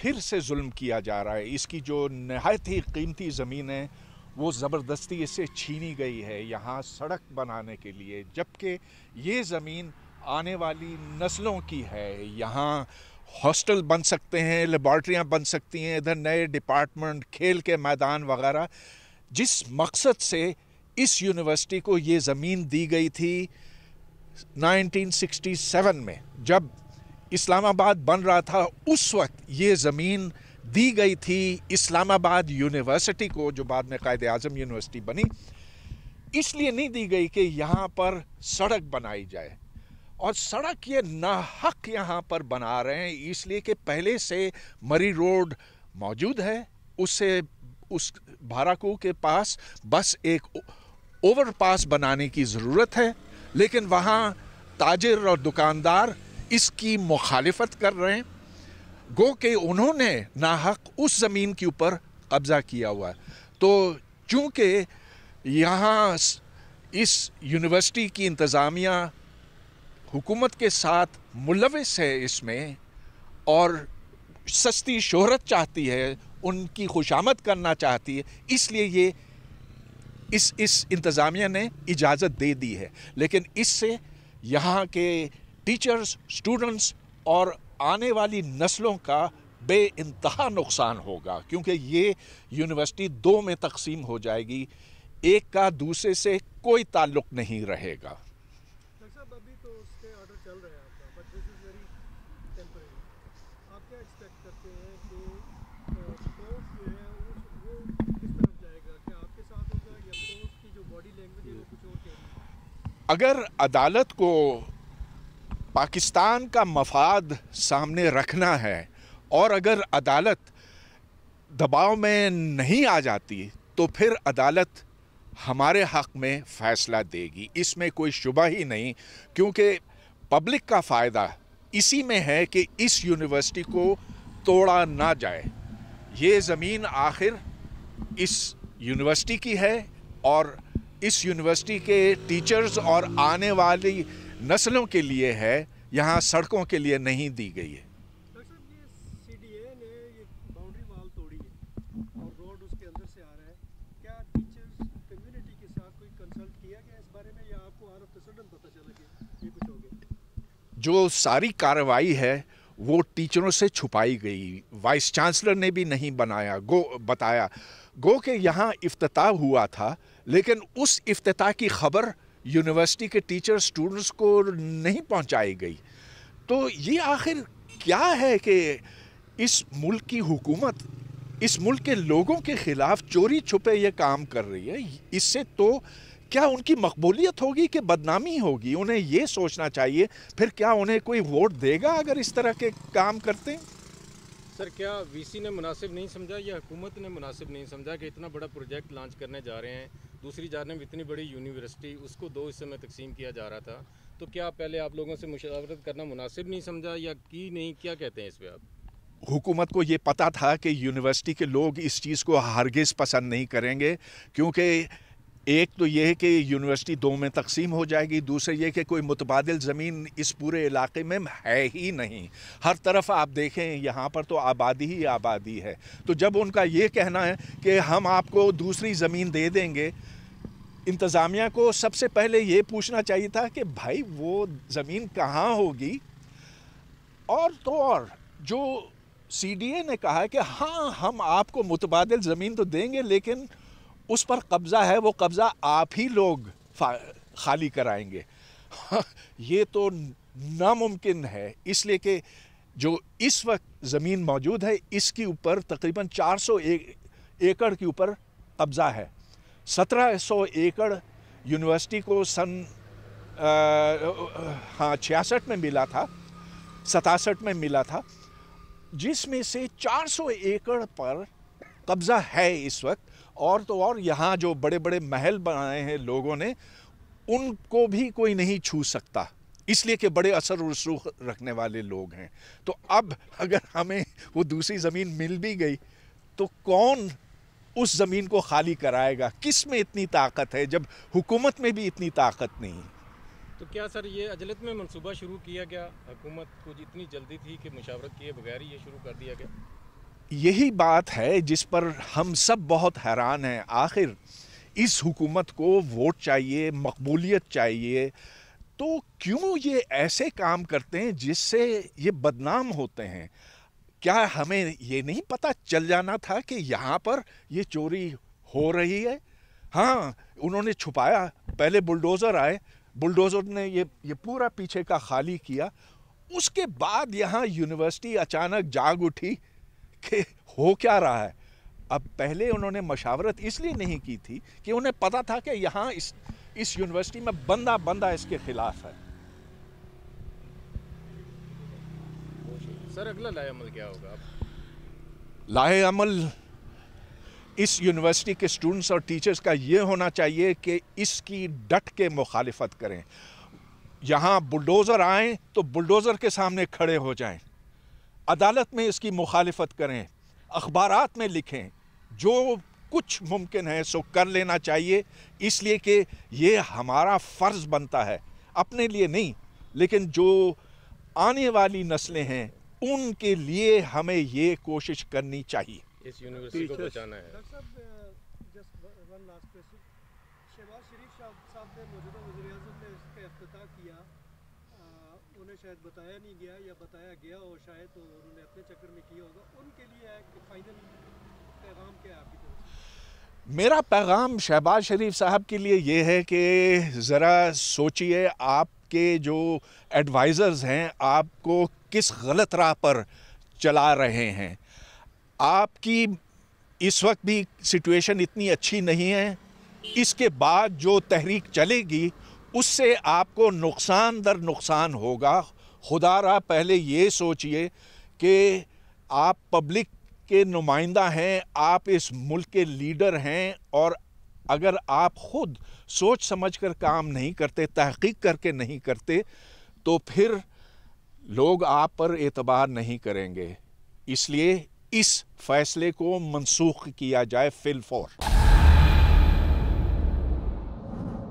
फिर से जुल्म किया जा रहा है इसकी जो नहायत ही कीमती ज़मीन है वो ज़बरदस्ती इसे छीनी गई है यहाँ सड़क बनाने के लिए जबकि ये ज़मीन आने वाली नस्लों की है यहाँ हॉस्टल बन सकते हैं लेबॉर्ट्रियाँ बन सकती हैं इधर नए डिपार्टमेंट खेल के मैदान वगैरह जिस मकसद से इस यूनिवर्सिटी को ये ज़मीन दी गई थी 1967 में जब इस्लामाबाद बन रहा था उस वक्त ये ज़मीन दी गई थी इस्लामाबाद यूनिवर्सिटी को जो बाद में कायद अजम यूनिवर्सिटी बनी इसलिए नहीं दी गई कि यहाँ पर सड़क बनाई जाए और सड़क ये नाहक यहाँ पर बना रहे हैं इसलिए कि पहले से मरी रोड मौजूद है उससे उस भाराकू के पास बस एक ओवरपास बनाने की ज़रूरत है लेकिन वहाँ ताजिर और दुकानदार इसकी मुखालफत कर रहे हैं गो कि उन्होंने नाहक उस ज़मीन के ऊपर कब्ज़ा किया हुआ तो चूँकि यहाँ इस यूनिवर्सिटी की इंतज़ामिया हुकूमत के साथ मुलविस है इसमें और सस्ती शोहरत चाहती है उनकी खुशामद करना चाहती है इसलिए ये इस इस इंतज़ामिया ने इजाज़त दे दी है लेकिन इससे यहाँ के टीचर्स स्टूडेंट्स और आने वाली नस्लों का बे इंतहा नुकसान होगा क्योंकि ये यूनिवर्सिटी दो में तकसीम हो जाएगी एक का दूसरे से कोई ताल्लुक नहीं रहेगा तो अगर अदालत को पाकिस्तान का मफाद सामने रखना है और अगर अदालत दबाव में नहीं आ जाती तो फिर अदालत हमारे हक में फ़ैसला देगी इसमें कोई शुबा ही नहीं क्योंकि पब्लिक का फ़ायदा इसी में है कि इस यूनिवर्सिटी को तोड़ा ना जाए ये ज़मीन आखिर इस यूनिवर्सिटी की है और इस यूनिवर्सिटी के टीचर्स और आने वाली नस्लों के लिए है यहाँ सड़कों के लिए नहीं दी गई है जो सारी कार्रवाई है वो टीचरों से छुपाई गई वाइस चांसलर ने भी नहीं बनाया गो बताया गो के यहाँ अफ्ताह हुआ था लेकिन उस अफ्ताह की खबर यूनिवर्सिटी के टीचर स्टूडेंट्स को नहीं पहुंचाई गई तो ये आखिर क्या है कि इस मुल्क की हुकूमत इस मुल्क के लोगों के ख़िलाफ़ चोरी छुपे ये काम कर रही है इससे तो क्या उनकी मकबूलियत होगी कि बदनामी होगी उन्हें ये सोचना चाहिए फिर क्या उन्हें कोई वोट देगा अगर इस तरह के काम करते हैं सर क्या वीसी ने मुनासिब नहीं समझा या हुकूमत ने मुनासिब नहीं समझा कि इतना बड़ा प्रोजेक्ट लॉन्च करने जा रहे हैं दूसरी जानब इतनी बड़ी यूनिवर्सिटी उसको दो हिस्से में तकसीम किया जा रहा था तो क्या पहले आप लोगों से मुशावरत करना मुनासिब नहीं समझा या की नहीं क्या कहते हैं इस पर आप हुकूमत को ये पता था कि यूनिवर्सिटी के लोग इस चीज़ को हरगिज़ पसंद नहीं करेंगे क्योंकि एक तो ये है कि यूनिवर्सिटी दो में तकसीम हो जाएगी दूसरे ये कि कोई मुतबाद ज़मीन इस पूरे इलाके में है ही नहीं हर तरफ आप देखें यहाँ पर तो आबादी ही आबादी है तो जब उनका ये कहना है कि हम आपको दूसरी ज़मीन दे देंगे इंतज़ामिया को सबसे पहले ये पूछना चाहिए था कि भाई वो ज़मीन कहाँ होगी और तो और जो ए ने कहा है कि हाँ हम आपको मुतबाद ज़मीन तो देंगे लेकिन उस पर कब्ज़ा है वो कब्ज़ा आप ही लोग खाली कराएंगे ये तो नामुमकिन है इसलिए कि जो इस वक्त ज़मीन मौजूद है इसके ऊपर तकरीबन 400 एक, एकड़ के ऊपर कब्ज़ा है 1700 एकड़ यूनिवर्सिटी को सन आ, हाँ छियासठ में मिला था सतासठ में मिला था जिसमें से 400 एकड़ पर कब्ज़ा है इस वक्त और तो और यहाँ जो बड़े बड़े महल बनाए हैं लोगों ने उनको भी कोई नहीं छू सकता इसलिए कि बड़े असर रसूख रखने वाले लोग हैं तो अब अगर हमें वो दूसरी ज़मीन मिल भी गई तो कौन उस ज़मीन को खाली कराएगा किस में इतनी ताकत है जब हुकूमत में भी इतनी ताकत नहीं तो क्या सर ये अजलत में मनसूबा शुरू किया गया हुकूमत को जितनी जल्दी थी कि मुशावरत किए बगैर ही ये शुरू कर दिया गया यही बात है जिस पर हम सब बहुत हैरान हैं आखिर इस हुकूमत को वोट चाहिए मकबूलियत चाहिए तो क्यों ये ऐसे काम करते हैं जिससे ये बदनाम होते हैं क्या हमें ये नहीं पता चल जाना था कि यहाँ पर ये चोरी हो रही है हाँ उन्होंने छुपाया पहले बुलडोज़र आए बुलडोज़र ने ये ये पूरा पीछे का खाली किया उसके बाद यहाँ यूनिवर्सिटी अचानक जाग उठी कि हो क्या रहा है अब पहले उन्होंने मशावरत इसलिए नहीं की थी कि उन्हें पता था कि यहाँ इस इस यूनिवर्सिटी में बंदा बंदा इसके खिलाफ है सर अगला लाए अमल क्या होगा लाए अमल इस यूनिवर्सिटी के स्टूडेंट्स और टीचर्स का ये होना चाहिए कि इसकी डट के मुखालफत करें यहाँ बुलडोज़र आएँ तो बुलडोज़र के सामने खड़े हो जाएं अदालत में इसकी मुखालफत करें अखबार में लिखें जो कुछ मुमकिन है सो कर लेना चाहिए इसलिए कि ये हमारा फ़र्ज़ बनता है अपने लिए नहीं लेकिन जो आने वाली नस्लें हैं उनके लिए हमें ये कोशिश करनी चाहिए इस यूनिवर्सिटी को बचाना है शहबाज शरीफ साहब ने मौजूदा वजी ने इसका किया उन्हें शायद बताया नहीं गया या बताया गया और शायद तो उन्होंने अपने चक्कर में किया होगा उनके लिए फाइनल पैगाम क्या है आपकी तरफ मेरा पैगाम शहबाज शरीफ साहब के लिए ये है कि ज़रा सोचिए आपके जो एडवाइज़र्स हैं आपको किस गलत राह पर चला रहे हैं आपकी इस वक्त भी सिचुएशन इतनी अच्छी नहीं है इसके बाद जो तहरीक चलेगी उससे आपको नुकसान दर नुकसान होगा रहा पहले ये सोचिए कि आप पब्लिक के नुमाइंदा हैं आप इस मुल्क के लीडर हैं और अगर आप ख़ुद सोच समझ कर काम नहीं करते तहकीक करके नहीं करते तो फिर लोग आप पर एतबार नहीं करेंगे इसलिए इस फैसले को मनसूख किया जाए फिलफौर